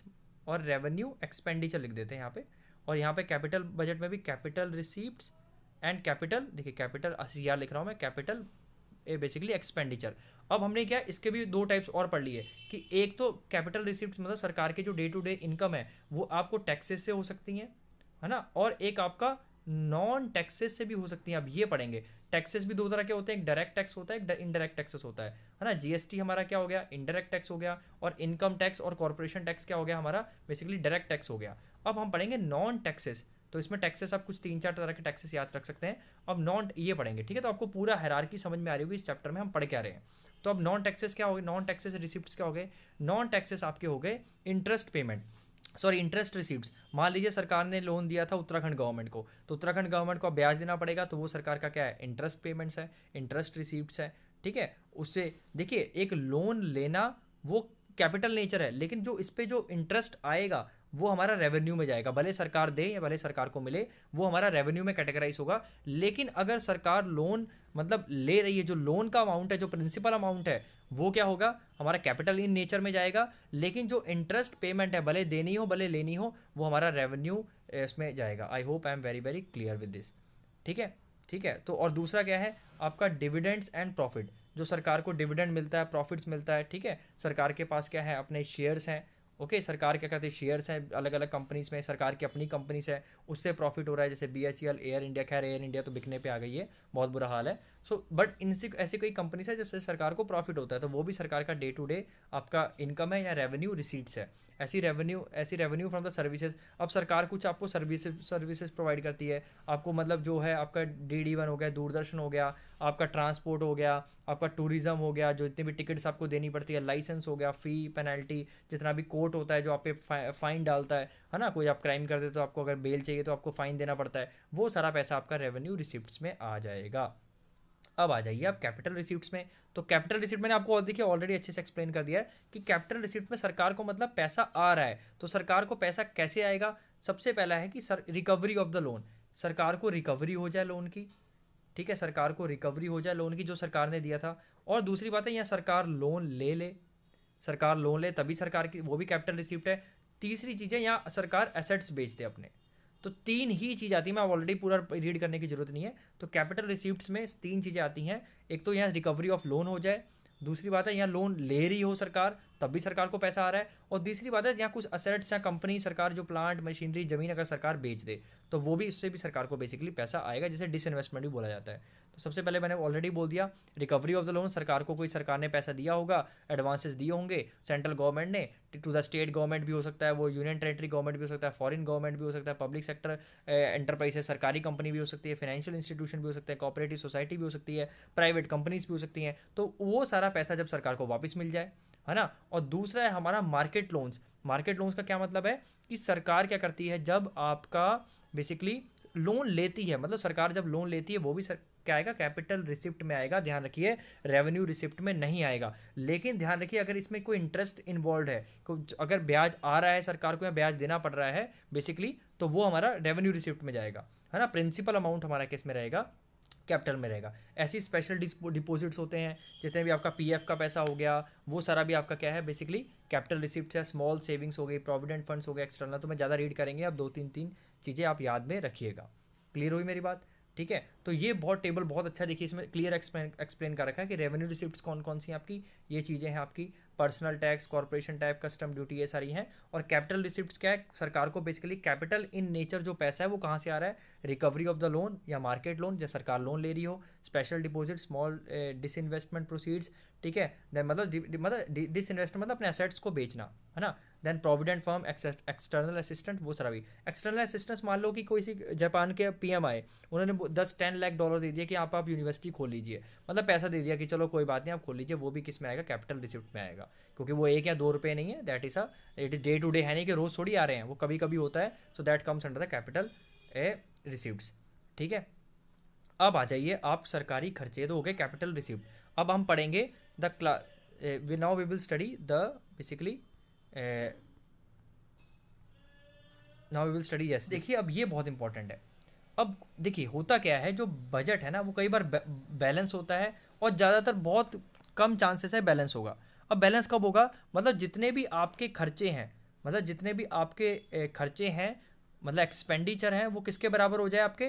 और रेवेन्यू एक्सपेंडिचर लिख देते हैं यहाँ पे और यहाँ पे कैपिटल बजट में भी कैपिटल रिसिप्ट एंड कैपिटल देखिए कैपिटल सी लिख रहा हूँ मैं कैपिटल बेसिकली एक्सपेंडिचर अब हमने क्या इसके भी दो टाइप्स और पढ़ लिए कि एक तो कैपिटल रिसिप्ट मतलब सरकार के जो डे टू डे इनकम है वो आपको टैक्सेस से हो सकती हैं है ना और एक आपका नॉन टैक्सेस से भी हो सकती हैं अब ये पढ़ेंगे टैक्सेस भी दो तरह के होते हैं एक डायरेक्ट टैक्स होता है एक इनडायरेक्ट टैक्सेस होता है है ना जीएसटी हमारा क्या हो गया इनडायरेक्ट टैक्स हो गया और इनकम टैक्स और कॉरपोरेशन टैक्स क्या हो गया हमारा बेसिकली डायरेक्ट टैक्स हो गया अब हम पढ़ेंगे नॉन टैक्सेस तो इसमें टैक्सेस आप कुछ तीन चार तरह के टैक्सेस याद रख सकते हैं अब नॉन ये पढ़ेंगे ठीक है तो आपको पूरा हैरार समझ में आ रही होगी इस चैप्टर में हम पढ़ के आ रहे हैं तो अब नॉन टैक्सेस क्या हो गए नॉन टैक्सेस रिसिप्ट क्या हो गए नॉन टैक्सेस आपके हो गए interest payment sorry interest receipt मान लीजिए सरकार ने लोन दिया था उत्तराखंड गवर्नमेंट को तो उत्तराखंड गवर्नमेंट को ब्याज देना पड़ेगा तो वो सरकार का क्या है इंटरेस्ट पेमेंट्स है इंटरेस्ट रिसीप्ट है ठीक है उससे देखिए एक लोन लेना वो कैपिटल नेचर है लेकिन जो इस पर जो इंटरेस्ट आएगा वो हमारा रेवेन्यू में जाएगा भले सरकार दे या भले सरकार को मिले वो हमारा रेवेन्यू में कैटेगराइज होगा लेकिन अगर सरकार लोन मतलब ले रही है जो लोन का अमाउंट है जो प्रिंसिपल अमाउंट है वो क्या होगा हमारा कैपिटल इन नेचर में जाएगा लेकिन जो इंटरेस्ट पेमेंट है भले देनी हो भले लेनी हो वो हमारा रेवेन्यू इसमें जाएगा I hope I am very very clear with this ठीक है ठीक है तो और दूसरा क्या है आपका डिविडेंड्स एंड प्रॉफिट जो सरकार को डिविडेंड मिलता है प्रॉफिट्स मिलता है ठीक है सरकार के पास क्या है अपने शेयर्स हैं ओके सरकार क्या कहते हैं शेयर्स हैं अलग अलग कंपनीज में सरकार की अपनी कंपनीज है उससे प्रॉफिट हो रहा है जैसे B H L Air India खैर एयर इंडिया तो बिकने पर आ गई है बहुत बुरा हाल है सो बट इनसे ऐसी कोई कंपनीज है जिससे सरकार को प्रॉफिट होता है तो वो भी सरकार का डे टू डे आपका इनकम है या रेवेन्यू रिसीट्स है ऐसी रेवेन्यू ऐसी रेवेन्यू फ्रॉम द सर्विसेज अब सरकार कुछ आपको सर्विस सर्विसेज प्रोवाइड करती है आपको मतलब जो है आपका डी डी वन हो गया दूरदर्शन हो गया आपका ट्रांसपोर्ट हो गया आपका टूरिज़म हो गया जो जितनी भी टिकट्स आपको देनी पड़ती है लाइसेंस हो गया फ़ी पेनल्टी जितना भी कोर्ट होता है जो आप पे फाइन डालता है है ना कोई आप क्राइम करते तो आपको अगर बेल चाहिए तो आपको फ़ाइन देना पड़ता है वो सारा पैसा आपका रेवेन्यू रिसिप्ट में आ जाएगा अब आ जाइए आप कैपिटल रिसिप्ट में तो कैपिटल रिसिप्ट मैंने आपको देखिए ऑलरेडी अच्छे से एक्सप्लेन कर दिया है कि कैपिटल रिसिप्ट में सरकार को मतलब पैसा आ रहा है तो सरकार को पैसा कैसे आएगा सबसे पहला है कि sir recovery of the loan सरकार को रिकवरी हो जाए लोन की ठीक है सरकार को रिकवरी हो जाए लोन की जो सरकार ने दिया था और दूसरी बात है यहाँ सरकार लोन ले ले सरकार लोन ले तभी सरकार की वो भी कैपिटल रिसिप्ट है तीसरी चीज़ है यहाँ सरकार एसेट्स बेचते अपने तो तीन ही चीज़ आती है मैं ऑलरेडी पूरा रीड करने की जरूरत नहीं है तो कैपिटल रिसिप्ट में तीन चीज़ें आती हैं एक तो यहाँ रिकवरी ऑफ लोन हो जाए दूसरी बात है यहाँ लोन ले रही हो सरकार तब भी सरकार को पैसा आ रहा है और तीसरी बात है यहाँ कुछ असेट्स या कंपनी सरकार जो प्लांट मशीनरी जमीन अगर सरकार बेच दे तो वो भी इससे भी सरकार को बेसिकली पैसा आएगा जिसे डिसइन्वेस्टमेंट भी बोला जाता है तो सबसे पहले मैंने ऑलरेडी बोल दिया रिकवरी ऑफ द लोन सरकार को कोई सरकार ने पैसा दिया होगा एडवांसेस दिए होंगे सेंट्रल गवर्नमेंट ने टू द स्टेट गवर्नमेंट भी हो सकता है वो यूनियन टेरेटरी गवर्नमेंट भी हो सकता है फॉरेन गवर्नमेंट भी हो सकता है पब्लिक सेक्टर एंटरप्राइज सरकारी कंपनी भी हो सकती है फाइनेंशियल इंस्टीट्यूशन भी हो सकते हैं कॉपरेटिव सोसाइटी भी हो सकती है प्राइवेट कंपनीज भी हो सकती हैं तो वो सारा पैसा जब सरकार को वापस मिल जाए है ना और दूसरा है हमारा मार्केट लोन्स मार्केट लोन्स का क्या मतलब है कि सरकार क्या करती है जब आपका बेसिकली लोन लेती है मतलब सरकार जब लोन लेती है वो भी सर क्या आएगा कैपिटल रिसिप्ट में आएगा ध्यान रखिए रेवेन्यू रिसिप्ट में नहीं आएगा लेकिन ध्यान रखिए अगर इसमें कोई इंटरेस्ट इन्वॉल्व है अगर ब्याज आ रहा है सरकार को या ब्याज देना पड़ रहा है बेसिकली तो वो हमारा रेवेन्यू रिसिप्ट में जाएगा है ना प्रिंसिपल अमाउंट हमारा किस में रहेगा कैपिटल में रहेगा ऐसी स्पेशल डिपॉजिट्स होते हैं जितने भी आपका पीएफ का पैसा हो गया वो सारा भी आपका क्या है बेसिकली कैपिटल रिसिप्ट है स्मॉल सेविंग्स हो गई प्रोविडेंट फंड्स हो गए एक्सटर्नल तो मैं ज़्यादा रीड करेंगे आप दो तीन तीन चीज़ें आप याद में रखिएगा क्लियर हुई मेरी बात ठीक है तो ये बहुत टेबल बहुत अच्छा देखिए इसमें क्लियर एक्सप्लेन कर रखा है कि रेवेन्यू रिसिप्ट कौन कौन सी आपकी ये चीज़ें हैं आपकी personal tax corporation tax custom duty ये सारी हैं और कैपिटल रिसिप्ट क्या है सरकार को बेसिकली कैपिटल इन नेचर जो पैसा है वो कहाँ से आ रहा है रिकवरी ऑफ द लोन या मार्केट लोन जैसे सरकार लोन ले रही हो special deposit small disinvestment proceeds ठीक है देन मतलब मतलब इन्वेस्टर मतलब अपने एसेट्स को बेचना है ना then provident firm external assistant वो सारा भी एक्सटर्नल असिस्टेंस मान लो कि कोई सी जापान के पीएम आए उन्होंने दस टेन लाख डॉलर दे दिया कि आप आप यूनिवर्सिटी खोल लीजिए मतलब पैसा दे दिया कि चलो कोई बात नहीं आप खोल लीजिए वो भी किस में आएगा कैपिटल रिसिप्ट में आएगा क्योंकि वो एक या दो रुपये नहीं है that is a it is day to day है नहीं कि रोज़ थोड़ी आ रहे हैं वो कभी कभी होता है so that comes under the capital a receipt ठीक है अब आ जाइए आप सरकारी खर्चे तो हो गए कैपिटल रिसिप्ट अब हम पढ़ेंगे the class uh, eh, we now we will study the basically uh, now we will study yes देखिए अब ये बहुत इंपॉर्टेंट है अब देखिए होता क्या है जो बजट है ना वो कई बार बैलेंस होता है और ज़्यादातर बहुत कम चांसेस है बैलेंस होगा अब बैलेंस कब होगा मतलब जितने भी आपके खर्चे हैं मतलब जितने भी आपके eh, खर्चे हैं मतलब एक्सपेंडिचर हैं वो किसके बराबर हो जाए आपके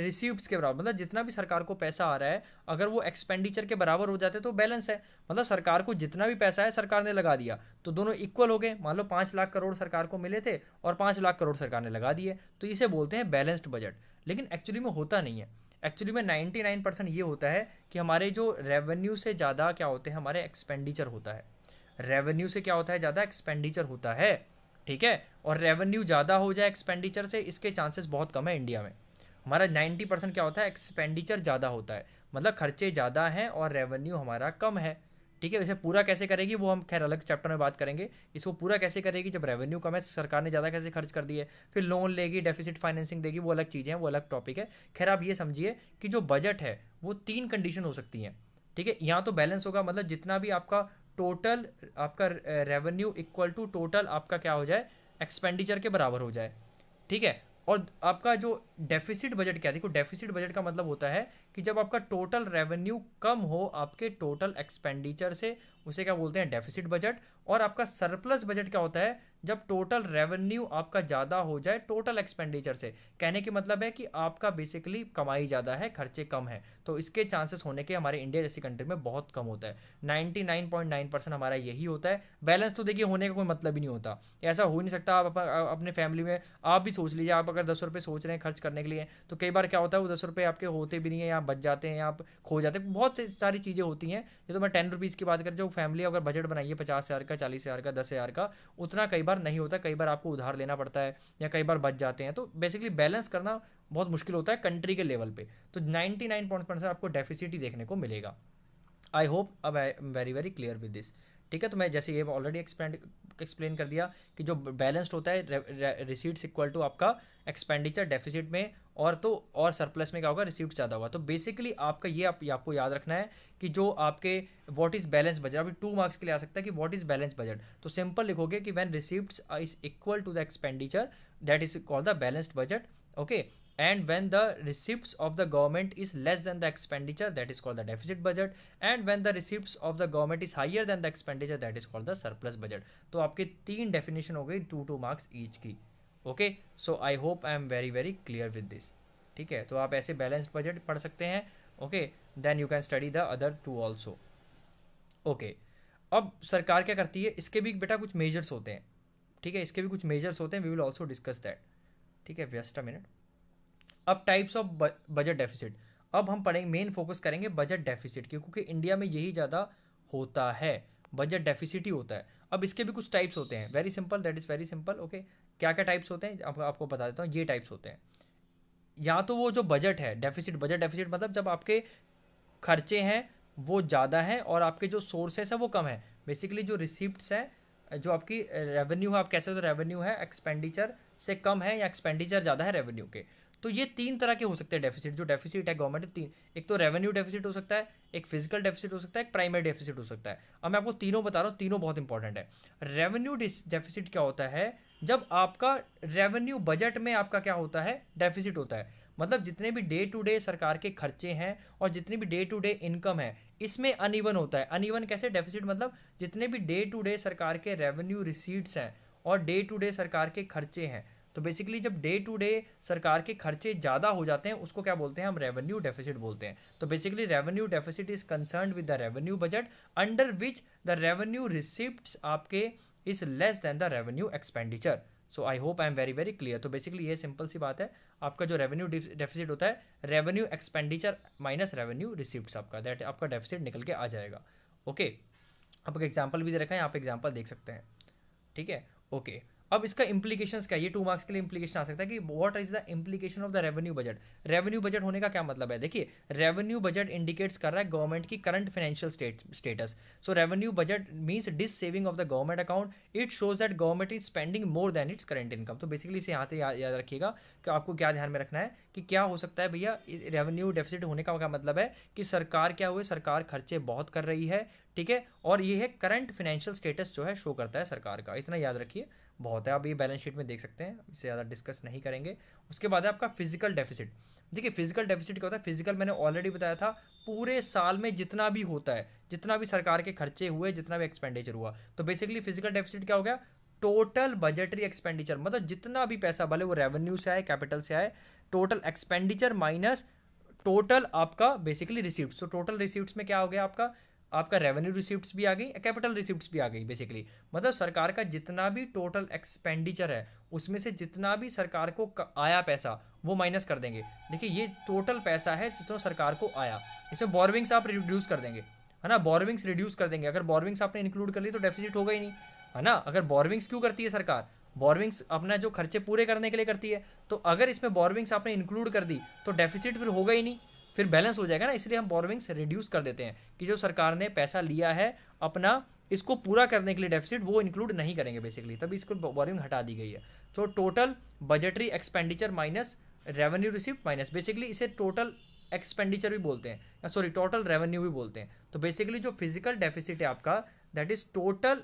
रिसीव्स के बराबर मतलब जितना भी सरकार को पैसा आ रहा है अगर वो एक्सपेंडिचर के बराबर हो जाते तो बैलेंस है मतलब सरकार को जितना भी पैसा है सरकार ने लगा दिया तो दोनों इक्वल हो गए मान लो पाँच लाख करोड़ सरकार को मिले थे और पाँच लाख करोड़ सरकार ने लगा दिए तो इसे बोलते हैं बैलेंस्ड बजट लेकिन एक्चुअली में होता नहीं है एक्चुअली में नाइन परसेंट ये होता है कि हमारे जो रेवेन्यू से ज़्यादा क्या होते हैं हमारे एक्सपेंडिचर होता है रेवेन्यू से क्या होता है ज़्यादा एक्सपेंडिचर होता है ठीक है और रेवेन्यू ज़्यादा हो जाए एक्सपेंडिचर से इसके चांसेस बहुत कम है इंडिया में हमारा नाइन्टी परसेंट क्या होता है एक्सपेंडिचर ज़्यादा होता है मतलब खर्चे ज़्यादा हैं और रेवेन्यू हमारा कम है ठीक है वैसे पूरा कैसे करेगी वो हम खैर अलग चैप्टर में बात करेंगे इसको पूरा कैसे करेगी जब रेवेन्यू कम है सरकार ने ज़्यादा कैसे खर्च कर दिए फिर लोन लेगी डेफिसिट फाइनेंसिंग देगी वो अलग चीज़ें हैं वो अलग टॉपिक है खैर आप ये समझिए कि जो बजट है वो तीन कंडीशन हो सकती हैं ठीक है यहाँ तो बैलेंस होगा मतलब जितना भी आपका टोटल आपका रेवेन्यू इक्वल टू टोटल आपका क्या हो जाए एक्सपेंडिचर के बराबर हो जाए ठीक है और आपका जो डेफिसिट बजट क्या देखो डेफिसिट बजट का मतलब होता है कि जब आपका टोटल रेवेन्यू कम हो आपके टोटल एक्सपेंडिचर से उसे क्या बोलते हैं डेफिसिट बजट और आपका सरप्लस बजट क्या होता है जब टोटल रेवेन्यू आपका ज़्यादा हो जाए टोटल एक्सपेंडिचर से कहने के मतलब है कि आपका बेसिकली कमाई ज़्यादा है खर्चे कम है तो इसके चांसेस होने के हमारे इंडिया जैसी कंट्री में बहुत कम होता है 99.9 परसेंट हमारा यही होता है बैलेंस तो देखिए होने का कोई मतलब ही नहीं होता ऐसा हो नहीं सकता आप अपने फैमिली में आप भी सोच लीजिए आप अगर दस रुपये सोच रहे हैं खर्च करने के लिए तो कई बार क्या होता है वो दस रुपये आपके होते भी नहीं है या बच जाते हैं या आप खो जाते हैं बहुत सारी चीज़ें होती हैं जो तो मैं टेन रुपीज़ की बात कर जो फैमिली अगर बजट बनाइए पचास हज़ार का चालीस हज़ार का दस हज़ार का उतना कई बार नहीं होता कई बार आपको उधार लेना पड़ता है या कई बार बच जाते हैं तो बेसिकली बैलेंस करना बहुत मुश्किल होता है कंट्री के लेवल पर तो नाइन्टी नाइन पॉइंट आपको डेफिसिट ही देखने को मिलेगा आई होप अब I am very very clear with this ठीक है तो मैं जैसे ये ऑलरेडी एक्सपेंड एक्सप्लेन कर दिया कि जो बैलेंस्ड होता है रिसीट्स इक्वल टू आपका एक्सपेंडिचर डेफिसिट में और तो और सरप्लस में क्या होगा रिसीप्ट ज़्यादा हुआ तो बेसिकली आपका ये आप, आपको याद रखना है कि जो आपके व्हाट इज़ बैलेंस बजट अभी टू मार्क्स के लिए आ सकता है कि व्हाट इज़ बैलेंस बजट तो सिंपल लिखोगे कि when receipt is equal to the expenditure that is called the balanced budget okay and when the receipt of the government is less than the expenditure that is call the deficit budget and when the receipt of the government is higher than the expenditure that is call the surplus budget तो आपकी तीन definition हो गई two two marks each की okay so I hope I am very very clear with this ठीक है तो आप ऐसे बैलेंस्ड बजट पढ़ सकते हैं okay then you can study the other two also okay अब सरकार क्या करती है इसके भी बेटा कुछ मेजर्स होते हैं ठीक है इसके भी कुछ मेजर्स होते हैं we will also discuss that ठीक है व्यस्ट अ मिनट अब टाइप्स ऑफ बजट डेफिसिट अब हम पढ़ेंगे मेन फोकस करेंगे बजट डेफिसिट के क्योंकि इंडिया में यही ज़्यादा होता है बजट डेफिसिट ही होता है अब इसके भी कुछ टाइप्स होते हैं very simple that is very simple okay क्या क्या टाइप्स होते हैं आप, आपको बता देता हूँ ये टाइप्स होते हैं या तो वो जो बजट है डेफिसिट बजट डेफिसिट मतलब जब आपके खर्चे हैं वो ज़्यादा हैं और आपके जो सोर्सेस हैं वो कम हैं बेसिकली जो रिसिप्ट हैं जो आपकी रेवेन्यू है आप कैसे तो रेवेन्यू है एक्सपेंडिचर से कम है या एक्सपेंडिचर ज़्यादा है रेवेन्यू के तो ये तीन तरह के हो सकते हैं डेफिसिट जो डेफिसिट है गवर्नमेंट तीन एक तो रेवेन्यू डेफिसिट हो सकता है एक फिजिकल डेफिसिट हो सकता है एक प्राइमरी डेफिसिट हो सकता है अब मैं आपको तीनों बता रहा हूँ तीनों बहुत इंपॉर्टेंट है रेवेन्यू डेफिसिट क्या होता है जब आपका रेवेन्यू बजट में आपका क्या होता है डेफिसिट होता है मतलब जितने भी डे टू डे सरकार के खर्चे हैं और जितनी भी डे टू डे इनकम है इसमें अनइवन होता है अनइवन कैसे डेफिसिट मतलब जितने भी डे टू डे सरकार के रेवेन्यू रिसीट्स हैं और डे टू डे सरकार के खर्चे हैं तो बेसिकली जब डे टू डे सरकार के खर्चे ज़्यादा हो जाते हैं उसको क्या बोलते हैं हम रेवेन्यू डेफिसिट बोलते हैं तो basically revenue deficit is concern with the revenue budget under which the revenue receipt आपके is less than the revenue expenditure so I hope I am very very clear तो बेसिकली ये simple सी बात है आपका जो रेवेन्यू डेफिसिट होता है revenue expenditure minus revenue receipt आपका दैट आपका डेफिसिट निकल के आ जाएगा ओके okay. आपका एग्जाम्पल भी दे रखा है यहाँ एग्जाम्पल देख सकते हैं ठीक है ओके okay. अब इसका इंप्लीकेशन क्या है ये टू मार्क्स के लिए इंप्लीकेशन आ सकता है कि what is the implication of the revenue budget revenue budget होने का क्या मतलब है देखिए रेवेन्यू बजट इंडिकेट्स कर रहा है गवर्नमेंट की current financial status so revenue budget means dissaving of the government account it shows that government is spending more than its current income तो बेसिकली इसे यहाँ से याद याद रखिएगा कि आपको क्या ध्यान में रखना है कि क्या हो सकता है भैया रेवेन्यू डेफिसिट होने का क्या मतलब है कि सरकार क्या हुए सरकार खर्चे बहुत कर रही है ठीक है और ये है करंट फाइनेंशियल स्टेटस जो है शो करता है सरकार का इतना याद रखिए बहुत है आप ये बैलेंस शीट में देख सकते हैं इसे ज़्यादा डिस्कस नहीं करेंगे उसके बाद है आपका फिजिकल डेफिसिट देखिए फिजिकल डेफिसिट क्या होता है फिजिकल मैंने ऑलरेडी बताया था पूरे साल में जितना भी होता है जितना भी सरकार के खर्चे हुए जितना भी एक्सपेंडिचर हुआ तो बेसिकली फिजिकल डेफिसिट क्या हो गया टोटल बजटरी एक्सपेंडिचर मतलब जितना भी पैसा भले वो रेवेन्यू से आए कैपिटल से आए टोटल एक्सपेंडिचर माइनस टोटल आपका basically receipt so total receipt में क्या हो गया आपका आपका रेवेन्यू रिसिप्ट भी आ गई कैपिटल रिसिप्ट भी आ गई बेसिकली मतलब सरकार का जितना भी टोटल एक्सपेंडिचर है उसमें से जितना भी सरकार को आया पैसा वो माइनस कर देंगे देखिए ये टोटल पैसा है जितना सरकार को आया इसमें बॉरविंग्स आप रिड्यूस कर देंगे है ना बॉरविंग्स रिड्यूस कर देंगे अगर बॉरविंग्स आपने इंक्लूड कर ली तो डेफिसिट होगा ही नहीं है ना अगर बॉरविंग्स क्यों करती है सरकार बॉरविंग्स अपना जो खर्चे पूरे करने के लिए करती है तो अगर इसमें बॉरविंग्स आपने इंक्लूड कर दी तो डेफिसिट फिर होगा ही नहीं फिर बैलेंस हो जाएगा ना इसलिए हम बोरोविंग्स रिड्यूस कर देते हैं कि जो सरकार ने पैसा लिया है अपना इसको पूरा करने के लिए डेफिसिट वो इंक्लूड नहीं करेंगे बेसिकली तभी इसको बोरिंग हटा दी गई है तो total budgetary expenditure minus revenue receipt minus basically इसे टोटल एक्सपेंडिचर भी बोलते हैं सॉरी टोटल रेवेन्यू भी बोलते हैं तो बेसिकली जो फिजिकल डेफिसिट है आपका that is total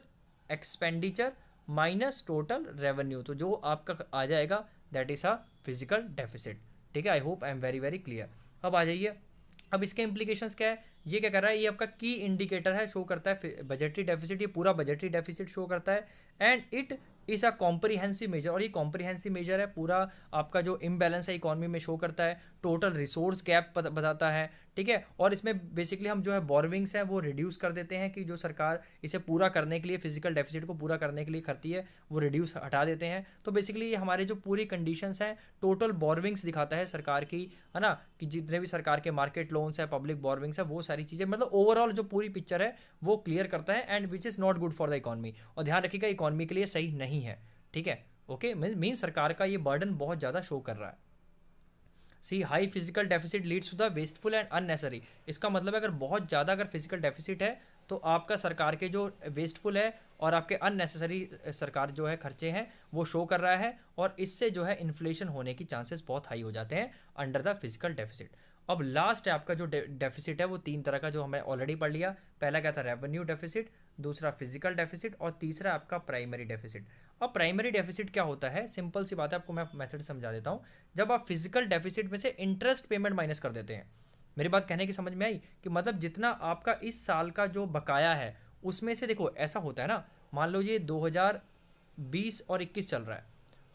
expenditure minus total revenue तो जो आपका आ जाएगा that is a physical deficit ठीक है I hope I am very very clear अब आ जाइए अब इसके इम्प्लीकेशन क्या है ये क्या कर रहा है ये आपका की इंडिकेटर है शो करता है बजटरी डेफिसिट ये पूरा बजटरी डेफिसिट शो करता है and it is a comprehensive measure और ये कॉम्प्रीहेंसिव मेजर है पूरा आपका जो इम्बैलेंस है इकोनॉमी में शो करता है टोटल रिसोर्स गैप बताता है ठीक है और इसमें बेसिकली हम जो है बोरविंग्स हैं वो रिड्यूस कर देते हैं कि जो सरकार इसे पूरा करने के लिए फिजिकल डेफिसिट को पूरा करने के लिए करती है वो रिड्यूस हटा देते हैं तो बेसिकली हमारे जो पूरी कंडीशंस हैं टोटल बॉरविंग्स दिखाता है सरकार की है ना कि जितने भी सरकार के मार्केट लोन्स हैं मतलब पब्लिक बॉरविंग्स है वो सारी चीज़ें मतलब ओवरऑल जो पूरी पिक्चर है वो क्लियर करता है and which is not good for the economy और ध्यान रखिएगा इकॉनमी के लिए सही नहीं है ठीक है ओके मीन सरकार का ये बर्डन बहुत ज़्यादा शो कर रहा है see high physical deficit leads to the wasteful and unnecessary इसका मतलब है अगर बहुत ज़्यादा अगर फिजिकल डेफिसिट है तो आपका सरकार के जो वेस्टफुल है और आपके अननेसेसरी सरकार जो है खर्चे हैं वो शो कर रहा है और इससे जो है इन्फ्लेशन होने की चांसेस बहुत हाई हो जाते हैं अंडर द फिजिकल डेफिसिट अब लास्ट है आपका जो डेफिसिट है वो तीन तरह का जो हमें ऑलरेडी पढ़ लिया पहला क्या था रेवेन्यू डेफिसिट दूसरा फिजिकल डेफिसिट और तीसरा आपका प्राइमरी डेफिसिट अब प्राइमरी डेफिसिट क्या होता है सिंपल सी बात है आपको मैं मेथड समझा देता हूँ जब आप फिजिकल डेफिसिट में से इंटरेस्ट पेमेंट माइनस कर देते हैं मेरी बात कहने की समझ में आई कि मतलब जितना आपका इस साल का जो बकाया है उसमें से देखो ऐसा होता है ना मान लो ये 2020 और 21 चल रहा है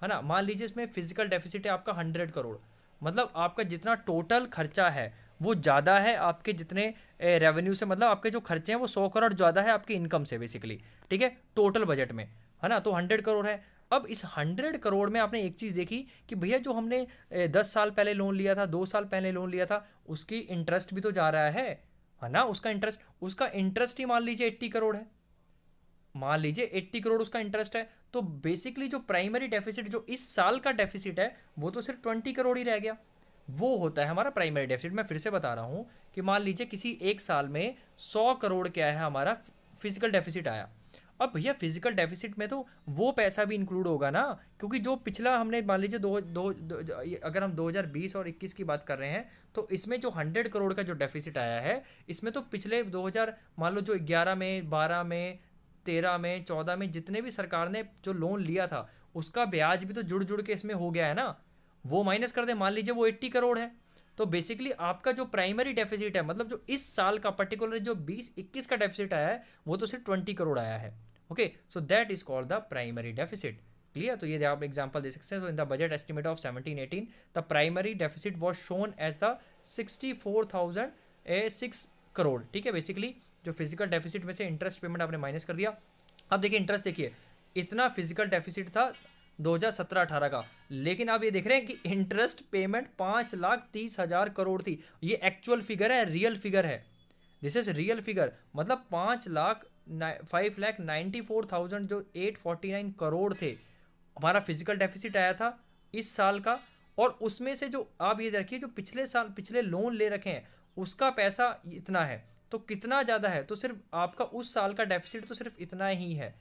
है ना मान लीजिए इसमें फिजिकल डेफिसिट है आपका 100 करोड़ मतलब आपका जितना टोटल खर्चा है वो ज़्यादा है आपके जितने रेवेन्यू से मतलब आपके जो खर्चे हैं वो सौ करोड़ ज़्यादा है आपके इनकम से बेसिकली ठीक है टोटल बजट में है ना तो हंड्रेड करोड़ है अब इस हंड्रेड करोड़ में आपने एक चीज़ देखी कि भैया जो हमने दस साल पहले लोन लिया था दो साल पहले लोन लिया था उसकी इंटरेस्ट भी तो जा रहा है है ना उसका इंटरेस्ट उसका इंटरेस्ट ही मान लीजिए एट्टी करोड़ है मान लीजिए एट्टी करोड़ उसका इंटरेस्ट है तो बेसिकली जो प्राइमरी डेफिसिट जो इस साल का डेफिसिट है वो तो सिर्फ ट्वेंटी करोड़ ही रह गया वो होता है हमारा प्राइमरी डेफिसिट मैं फिर से बता रहा हूँ कि मान लीजिए किसी एक साल में सौ करोड़ क्या है हमारा फिजिकल डेफिसिट आया अब भैया फिजिकल डेफिसिट में तो वो पैसा भी इंक्लूड होगा ना क्योंकि जो पिछला हमने मान लीजिए दो, दो, दो अगर हम 2020 और 21 की बात कर रहे हैं तो इसमें जो 100 करोड़ का जो डेफिसिट आया है इसमें तो पिछले 2000 मान लो जो 11 में 12 में तेरह में चौदह में जितने भी सरकार ने जो लोन लिया था उसका ब्याज भी तो जुड़ जुड़ के इसमें हो गया है ना वो माइनस कर दे मान लीजिए वो एट्टी करोड़ है तो बेसिकली आपका जो प्राइमरी डेफिसिट है मतलब जो इस साल का पर्टिकुलर जो बीस इक्कीस का डेफिसिट आया है वो तो सिर्फ ट्वेंटी करोड़ आया है okay so that is called the primary deficit clear तो ये आप एग्जाम्पल दे सकते हैं so in the budget estimate of seventeen eighteen the primary deficit was shown as the sixty four thousand a six crore ठीक है बेसिकली जो physical deficit में से इंटरेस्ट पेमेंट आपने माइनस कर दिया अब देखिए इंटरेस्ट देखिए इतना फिजिकल डेफिसिट था 2017-18 का लेकिन आप ये देख रहे हैं कि इंटरेस्ट पेमेंट पाँच लाख तीस हज़ार करोड़ थी ये एक्चुअल फिगर है रियल फिगर है दिस इज रियल फिगर मतलब पाँच lakh five lakh ninety four thousand जो एट फोर्टी नाइन करोड़ थे हमारा फिजिकल डेफिसिट आया था इस साल का और उसमें से जो आप ये देखिए जो पिछले साल पिछले लोन ले रखे हैं उसका पैसा इतना है तो कितना ज़्यादा है तो सिर्फ आपका उस साल का डेफिसिट तो सिर्फ इतना ही है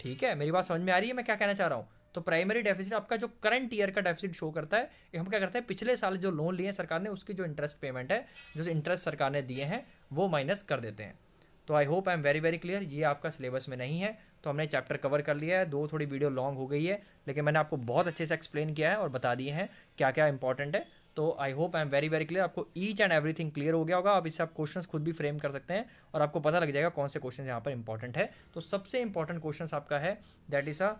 ठीक है मेरी बात समझ में आ रही है मैं क्या कहना चाह रहा हूँ तो प्राइमरी डेफिसिट आपका जो करंट ईयर का डेफिसिट शो करता है हम क्या करते हैं पिछले साल जो लोन लिए हैं सरकार ने उसकी जो इंटरेस्ट पेमेंट है जो इंटरेस्ट सरकार ने दिए हैं वो माइनस कर देते हैं तो I hope I am very very clear ये आपका सिलेबस में नहीं है तो हमने चैप्टर कवर कर लिया है दो थोड़ी वीडियो लॉन्ग हो गई है लेकिन मैंने आपको बहुत अच्छे से एक्सप्लेन किया है और बता दिए हैं क्या क्या इंपॉर्टेंट है तो I hope I am very very clear आपको ईच एंड एवरीथिंग क्लियर हो गया होगा आप इससे आप क्वेश्चन खुद भी फ्रेम कर सकते हैं और आपको पता लग जाएगा कौन से क्वेश्चन यहाँ पर इंपॉर्टेंट है तो सबसे इंपॉर्टेंट क्वेश्चन आपका है that is a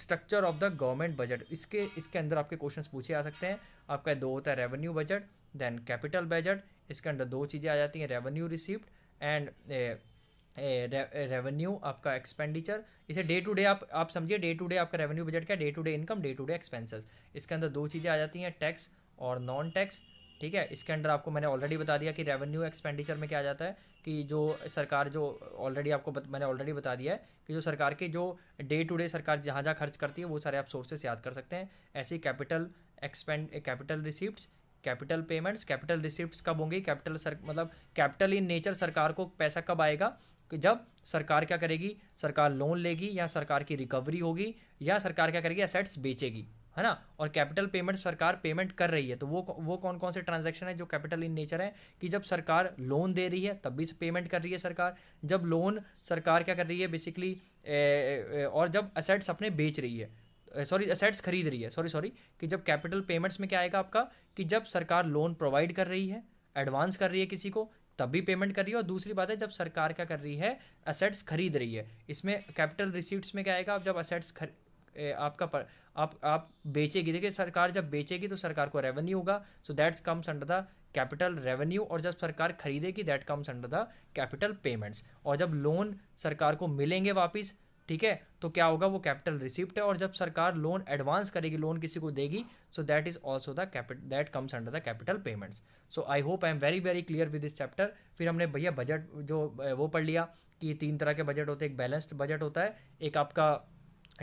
structure of the government budget इसके इसके अंदर आपके क्वेश्चन पूछे जा सकते हैं आपका दो होता है revenue budget then capital budget इसके अंदर दो चीज़ें आ जाती हैं रेवेन्यू रिसिप्ट एंड रेवेन्यू आपका एक्सपेंडिचर इसे डे टू डे आप आप समझिए डे टू डे आपका रेवेन्यू बजट क्या day to day income day to day expenses इसके अंदर दो चीज़ें आ जाती हैं टैक्स और नॉन टैक्स ठीक है इसके अंडर आपको मैंने ऑलरेडी बता दिया कि रेवेन्यू एक्सपेंडिचर में क्या आ जाता है कि जो सरकार जो ऑलरेडी आपको बत, मैंने ऑलरेडी बता दिया है कि जो सरकार के जो डे टू डे सरकार जहाँ जहाँ खर्च करती है वो सारे आप सोर्सेस याद कर सकते हैं ऐसे capital expend capital receipt capital payments capital receipt कब होंगी कैपिटल सर मतलब कैपिटल इन नेचर सरकार को पैसा कब आएगा कि जब सरकार क्या करेगी सरकार लोन लेगी या सरकार की रिकवरी होगी या सरकार क्या करेगी असेट्स बेचेगी है ना और कैपिटल पेमेंट सरकार पेमेंट कर रही है तो वो वो कौन कौन से ट्रांजैक्शन है जो कैपिटल इन नेचर है कि जब सरकार लोन दे रही है तब भी पेमेंट कर रही है सरकार जब लोन सरकार क्या कर रही है बेसिकली और जब असेट्स अपने बेच रही है सॉरी असेट्स खरीद रही है सॉरी सॉरी कि जब कैपिटल पेमेंट्स में क्या आएगा आपका कि जब सरकार लोन प्रोवाइड कर रही है एडवांस कर रही है किसी को तब भी पेमेंट कर रही है और दूसरी बात है जब सरकार क्या कर रही है असेट्स खरीद रही है इसमें कैपिटल रिसीट्स में क्या आएगा आप जब असेट्स खरी आपका पर, आप आप बेचेगी देखिए सरकार जब बेचेगी तो सरकार को रेवेन्यू होगा so that's comes under the capital revenue और जब सरकार खरीदेगी that comes under the capital payments और जब लोन सरकार को मिलेंगे वापस ठीक है तो क्या होगा वो कैपिटल रिसिप्ट है और जब सरकार लोन एडवांस करेगी लोन किसी को देगी so that is also the capital that comes under the capital payments so I hope I am very very clear with this chapter फिर हमने भैया बजट जो वो पढ़ लिया कि तीन तरह के बजट होते हैं एक बैलेंस्ड बजट होता है एक आपका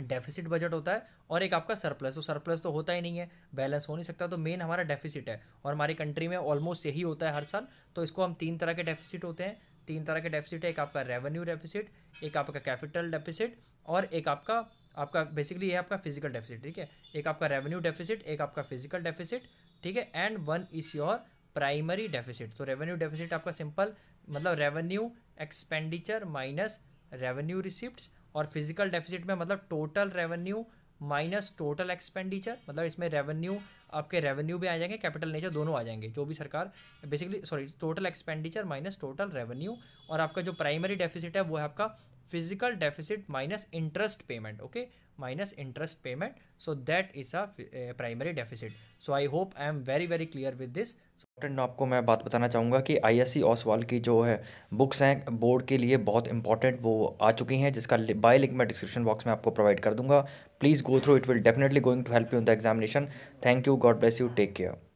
डेफिसिट बजट होता है और एक आपका सरप्लस तो सरप्लस तो होता ही नहीं है बैलेंस हो नहीं सकता तो मेन हमारा डेफिसिट है और हमारी कंट्री में ऑलमोस्ट यही होता है हर साल तो इसको हम तीन तरह के डेफिसिट होते हैं तीन तरह के डेफिसिट है एक आपका रेवेन्यू डेफिसिट एक आपका कैपिटल डेफिसिट और एक आपका आपका बेसिकली ये आपका फिजिकल डेफिसिट ठीक है एक आपका रेवेन्यू डेफिसिट एक आपका फिजिकल डेफिसिट ठीक है and one is your primary deficit तो रेवेन्यू डेफिसिट आपका सिंपल मतलब revenue expenditure minus revenue receipt और फिजिकल डेफिसिट में मतलब total revenue minus total expenditure मतलब इसमें रेवेन्यू आपके रेवेन्यू भी आ जाएंगे कैपिटल नेचर दोनों आ जाएंगे जो भी सरकार basically sorry total expenditure minus total revenue और आपका जो प्राइमरी डेफिसिट है वो है आपका physical deficit minus interest payment okay minus interest payment so that is a primary deficit so i hope i am very very clear with this important आपको मैं बात बताना चाहूँगा कि आई एस सी ओसवाल की जो है बुक्स हैं बोर्ड के लिए बहुत इंपॉर्टेंट वो आ चुकी हैं जिसका बाय लिंक मैं डिस्क्रिप्शन बॉक्स में आपको प्रोवाइड कर दूंगा please go through it will definitely going to help you in the examination thank you God bless you take care